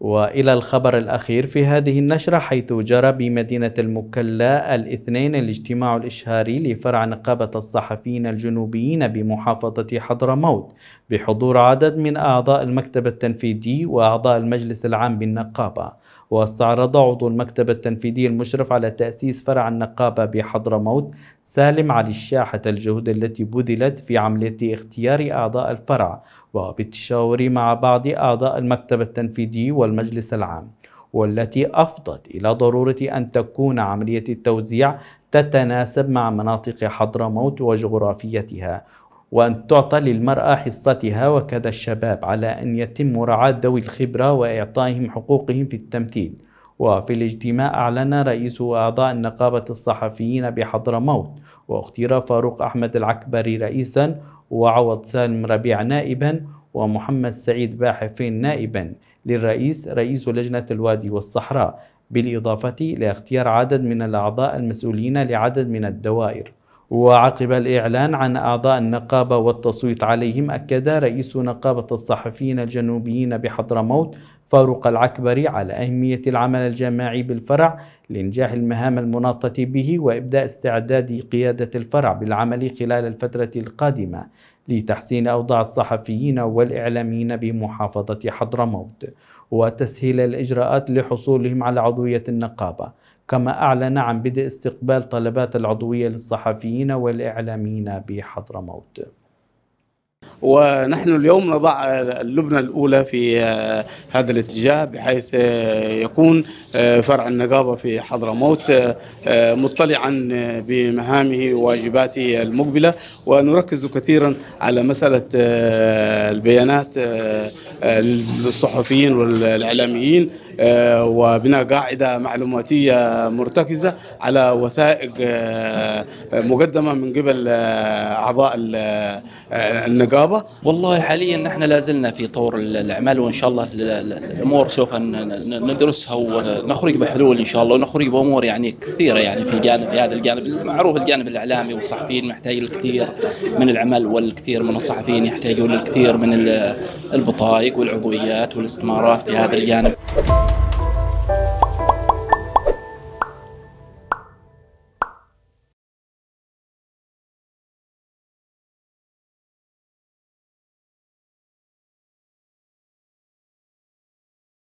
والى الخبر الاخير في هذه النشره حيث جرى بمدينه المكلا الاثنين الاجتماع الاشهاري لفرع نقابه الصحفيين الجنوبيين بمحافظه حضرموت بحضور عدد من اعضاء المكتب التنفيذي واعضاء المجلس العام بالنقابه واستعرض عضو المكتب التنفيذي المشرف على تأسيس فرع النقابة بحضرموت سالم علي الشاحة الجهود التي بذلت في عملية اختيار أعضاء الفرع وبالتشاور مع بعض أعضاء المكتب التنفيذي والمجلس العام والتي أفضت إلى ضرورة أن تكون عملية التوزيع تتناسب مع مناطق حضرموت وجغرافيتها وأن تعطى للمرأة حصتها وكذا الشباب على أن يتم مراعاة ذوي الخبرة وإعطائهم حقوقهم في التمثيل وفي الاجتماع أعلن رئيس أعضاء نقابة الصحفيين بحضرموت واختير فاروق أحمد العكبري رئيسا وعوض سالم ربيع نائبا ومحمد سعيد باحفين نائبا للرئيس رئيس لجنة الوادي والصحراء بالإضافة لاختيار عدد من الأعضاء المسؤولين لعدد من الدوائر وعقب الإعلان عن أعضاء النقابة والتصويت عليهم أكد رئيس نقابة الصحفيين الجنوبيين بحضرموت فاروق العكبري على أهمية العمل الجماعي بالفرع لإنجاح المهام المناطة به وإبداء استعداد قيادة الفرع بالعمل خلال الفترة القادمة لتحسين أوضاع الصحفيين والإعلاميين بمحافظة حضرموت وتسهيل الإجراءات لحصولهم على عضوية النقابة كما أعلن عن بدء استقبال طلبات العضوية للصحفيين والإعلاميين بحضرموت ونحن اليوم نضع اللبنة الأولى في آه، هذا الاتجاه بحيث آه، يكون آه، فرع النقابة في حضرموت مطلعا بمهامه وواجباته المقبلة ونركز كثيرا على مسألة البيانات للصحفيين والإعلاميين وبناء قاعدة معلوماتية مرتكزة على وثائق مقدمة من قبل أعضاء النقابة النقابه؟ والله حاليا نحن لا زلنا في طور الاعمال وان شاء الله الامور سوف ندرسها ونخرج بحلول ان شاء الله ونخرج بامور يعني كثيره يعني في جانب في هذا الجانب المعروف الجانب الاعلامي والصحفيين محتاج الكثير من العمل والكثير من الصحفيين يحتاجون الكثير من البطايق والعضويات والاستمارات في هذا الجانب.